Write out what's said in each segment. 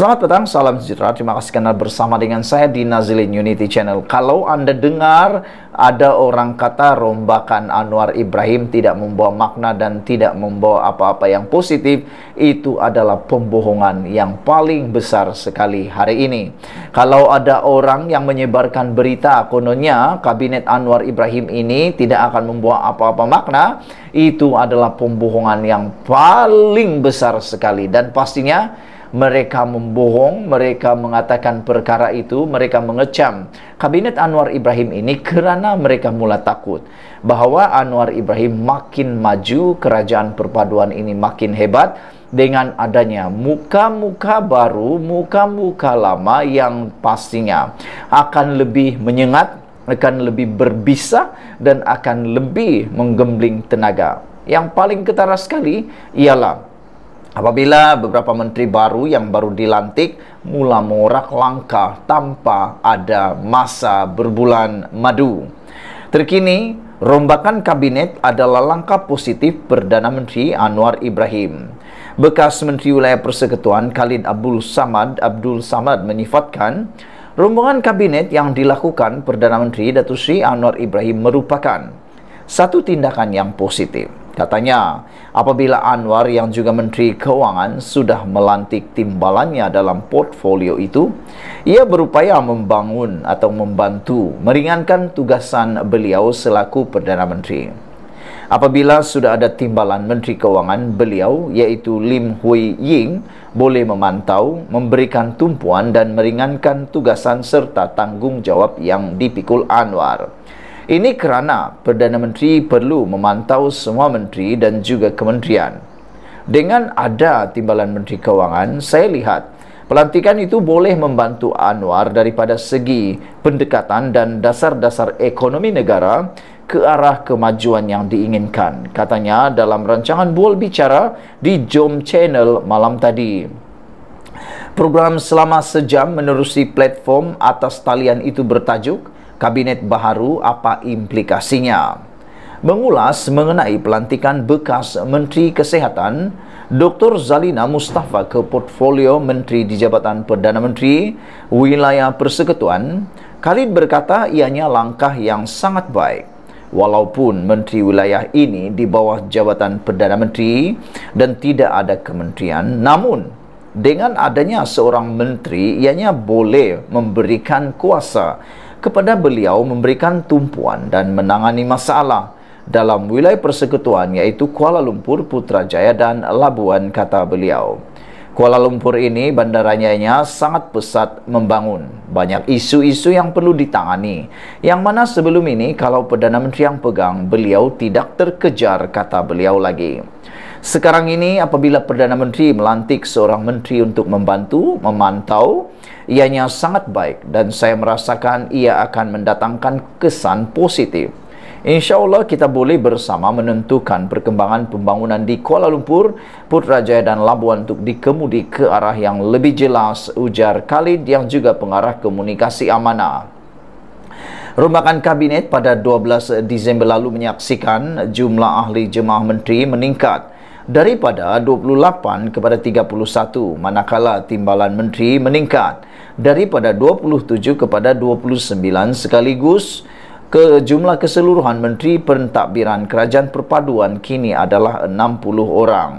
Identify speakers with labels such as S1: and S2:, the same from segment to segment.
S1: Selamat datang, salam sejahtera. Terima kasih karena bersama dengan saya di Nazilin Unity Channel. Kalau Anda dengar ada orang kata rombakan Anwar Ibrahim tidak membawa makna dan tidak membawa apa-apa yang positif, itu adalah pembohongan yang paling besar sekali hari ini. Kalau ada orang yang menyebarkan berita kononnya kabinet Anwar Ibrahim ini tidak akan membawa apa-apa makna, itu adalah pembohongan yang paling besar sekali dan pastinya mereka membohong, mereka mengatakan perkara itu, mereka mengecam kabinet Anwar Ibrahim ini kerana mereka mula takut bahawa Anwar Ibrahim makin maju, kerajaan perpaduan ini makin hebat dengan adanya muka-muka baru, muka-muka lama yang pastinya akan lebih menyengat, akan lebih berbisa dan akan lebih menggembling tenaga. Yang paling ketara sekali ialah Apabila beberapa menteri baru yang baru dilantik mula morak langkah tanpa ada masa berbulan madu. Terkini, rombakan kabinet adalah langkah positif Perdana Menteri Anwar Ibrahim. Bekas Menteri Wilayah Persekutuan Khalid Abdul Samad Abdul Samad menyifatkan rombongan kabinet yang dilakukan Perdana Menteri Datuk Sri Anwar Ibrahim merupakan satu tindakan yang positif. Katanya, apabila Anwar yang juga Menteri Keuangan sudah melantik timbalannya dalam portfolio itu, ia berupaya membangun atau membantu meringankan tugasan beliau selaku Perdana Menteri. Apabila sudah ada timbalan Menteri Keuangan beliau yaitu Lim Hui Ying boleh memantau, memberikan tumpuan dan meringankan tugasan serta tanggungjawab yang dipikul Anwar. Ini kerana Perdana Menteri perlu memantau semua menteri dan juga kementerian. Dengan ada timbalan Menteri Kewangan, saya lihat pelantikan itu boleh membantu Anwar daripada segi pendekatan dan dasar-dasar ekonomi negara ke arah kemajuan yang diinginkan, katanya dalam rancangan bual bicara di Jom Channel malam tadi. Program selama sejam menerusi platform atas talian itu bertajuk kabinet baharu apa implikasinya. Mengulas mengenai pelantikan bekas Menteri Kesehatan, Dr. Zalina Mustafa ke portfolio Menteri di Jabatan Perdana Menteri Wilayah Persekutuan, Khalid berkata ianya langkah yang sangat baik. Walaupun Menteri Wilayah ini di bawah Jabatan Perdana Menteri dan tidak ada kementerian, namun dengan adanya seorang menteri ianya boleh memberikan kuasa kepada beliau memberikan tumpuan dan menangani masalah dalam wilayah persekutuan yaitu Kuala Lumpur, Putrajaya dan Labuan kata beliau. Kuala Lumpur ini bandaranya sangat pesat membangun. Banyak isu-isu yang perlu ditangani. Yang mana sebelum ini kalau Perdana Menteri yang pegang beliau tidak terkejar kata beliau lagi. Sekarang ini apabila Perdana Menteri melantik seorang menteri untuk membantu, memantau, ianya sangat baik dan saya merasakan ia akan mendatangkan kesan positif. InsyaAllah kita boleh bersama menentukan perkembangan pembangunan di Kuala Lumpur, Putrajaya dan Labuan untuk dikemudi ke arah yang lebih jelas ujar Khalid yang juga pengarah komunikasi amanah. Rumahkan Kabinet pada 12 Disember lalu menyaksikan jumlah ahli jemaah menteri meningkat daripada 28 kepada 31 manakala timbalan menteri meningkat daripada 27 kepada 29 sekaligus ke jumlah keseluruhan menteri pentadbiran kerajaan perpaduan kini adalah 60 orang.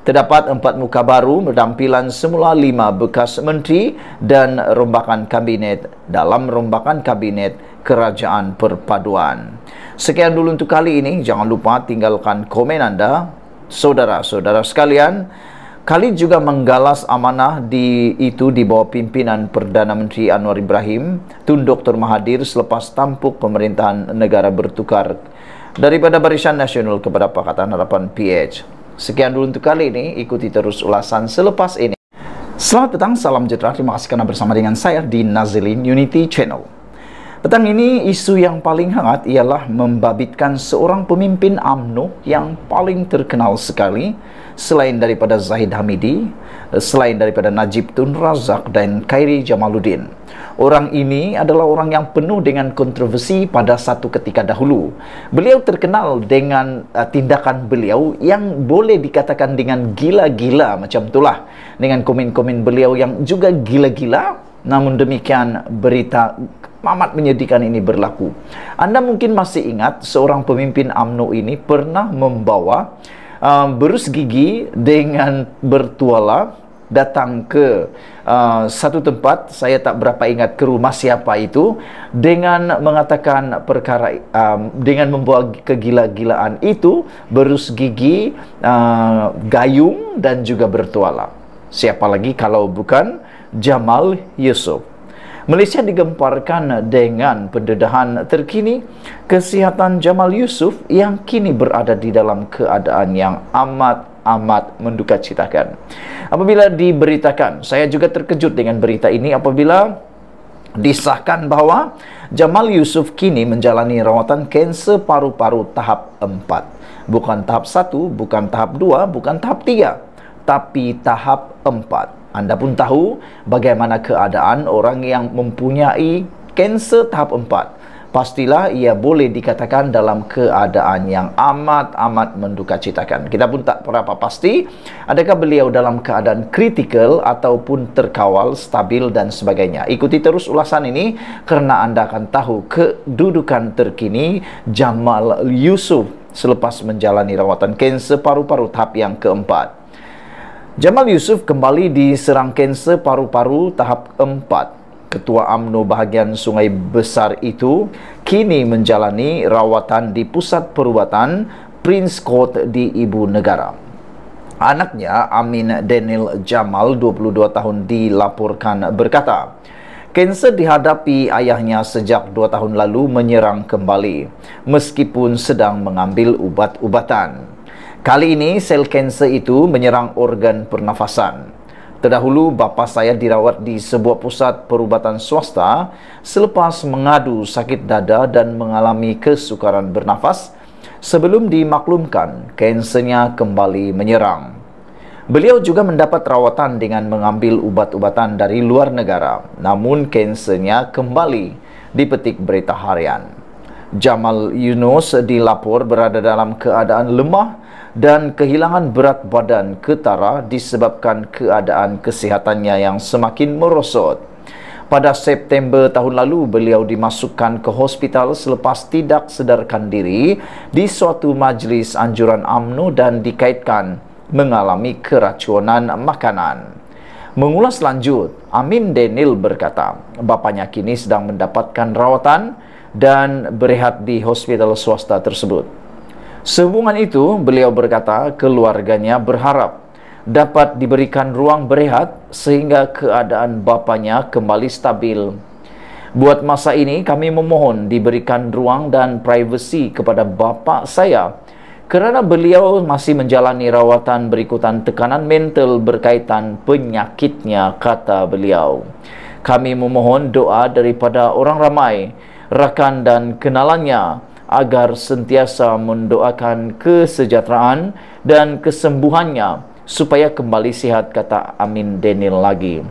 S1: Terdapat empat muka baru berdampilan semula lima bekas menteri dan rombakan kabinet dalam rombakan kabinet kerajaan perpaduan. Sekian dulu untuk kali ini. Jangan lupa tinggalkan komen anda saudara-saudara sekalian, kali juga menggalas amanah di itu di bawah pimpinan Perdana Menteri Anwar Ibrahim, Tun Dr Mahathir selepas tampuk pemerintahan negara bertukar daripada Barisan Nasional kepada Pakatan Harapan PH. Sekian dulu untuk kali ini, ikuti terus ulasan selepas ini. Selamat datang, salam sejahtera, terima kasih kerana bersama dengan saya di Nazilin Unity Channel. Petang ini isu yang paling hangat ialah membabitkan seorang pemimpin AMNO yang paling terkenal sekali selain daripada Zahid Hamidi, selain daripada Najib Tun Razak dan Khairi Jamaluddin. Orang ini adalah orang yang penuh dengan kontroversi pada satu ketika dahulu. Beliau terkenal dengan uh, tindakan beliau yang boleh dikatakan dengan gila-gila macam itulah. Dengan komen-komen beliau yang juga gila-gila, namun demikian berita amat menyedihkan ini berlaku. Anda mungkin masih ingat seorang pemimpin AMNO ini pernah membawa um, berus gigi dengan bertuala datang ke uh, satu tempat saya tak berapa ingat ke rumah siapa itu dengan mengatakan perkara um, dengan membawa kegila-gilaan itu berus gigi uh, gayung dan juga bertuala siapa lagi kalau bukan Jamal Yusuf Malaysia digemparkan dengan pendedahan terkini kesihatan Jamal Yusuf yang kini berada di dalam keadaan yang amat amat menduka. mendukacitakan. Apabila diberitakan, saya juga terkejut dengan berita ini apabila disahkan bahawa Jamal Yusuf kini menjalani rawatan kanser paru-paru tahap 4. Bukan tahap 1, bukan tahap 2, bukan tahap 3, tapi tahap 4. Anda pun tahu bagaimana keadaan orang yang mempunyai kanser tahap 4. Pastilah ia boleh dikatakan dalam keadaan yang amat-amat mendukacitakan. Kita pun tak berapa pasti adakah beliau dalam keadaan kritikal ataupun terkawal, stabil dan sebagainya. Ikuti terus ulasan ini kerana anda akan tahu kedudukan terkini Jamal Yusuf selepas menjalani rawatan kanser paru-paru tahap yang keempat. Jamal Yusuf kembali diserang kanser paru-paru tahap 4. Ketua UMNO bahagian Sungai Besar itu kini menjalani rawatan di pusat perubatan Prince Court di ibu negara. Anaknya Amin Daniel Jamal 22 tahun dilaporkan berkata, kanser dihadapi ayahnya sejak 2 tahun lalu menyerang kembali meskipun sedang mengambil ubat-ubatan. Kali ini sel kanser itu menyerang organ pernafasan. Terdahulu bapa saya dirawat di sebuah pusat perubatan swasta selepas mengadu sakit dada dan mengalami kesukaran bernafas sebelum dimaklumkan kansernya kembali menyerang. Beliau juga mendapat rawatan dengan mengambil ubat-ubatan dari luar negara namun kansernya kembali dipetik berita harian. Jamal Yunus dilapor berada dalam keadaan lemah dan kehilangan berat badan ketara disebabkan keadaan kesihatannya yang semakin merosot. Pada September tahun lalu, beliau dimasukkan ke hospital selepas tidak sedarkan diri di suatu majlis anjuran UMNO dan dikaitkan mengalami keracunan makanan. Mengulas lanjut, Amin Denil berkata, bapanya kini sedang mendapatkan rawatan dan berehat di hospital swasta tersebut. Sehubungan itu, beliau berkata keluarganya berharap dapat diberikan ruang berehat sehingga keadaan bapanya kembali stabil. Buat masa ini kami memohon diberikan ruang dan privasi kepada bapa saya kerana beliau masih menjalani rawatan berikutan tekanan mental berkaitan penyakitnya kata beliau. Kami memohon doa daripada orang ramai rakan dan kenalannya agar sentiasa mendoakan kesejahteraan dan kesembuhannya supaya kembali sihat kata Amin Denil lagi.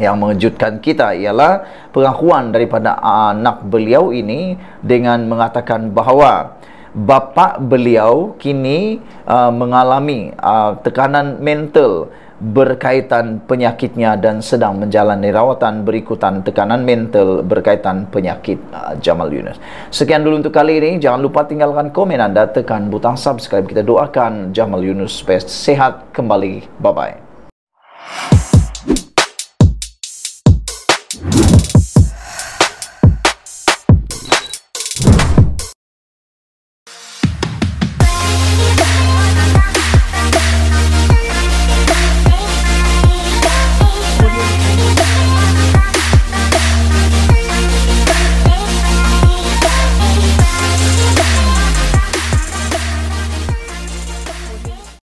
S1: Yang mengejutkan kita ialah pengakuan daripada anak beliau ini dengan mengatakan bahawa bapa beliau kini uh, mengalami uh, tekanan mental berkaitan penyakitnya dan sedang menjalani rawatan berikutan tekanan mental berkaitan penyakit uh, Jamal Yunus. Sekian dulu untuk kali ini. Jangan lupa tinggalkan komen anda, tekan butang subscribe. Kita doakan Jamal Yunus supaya sehat kembali. Bye-bye.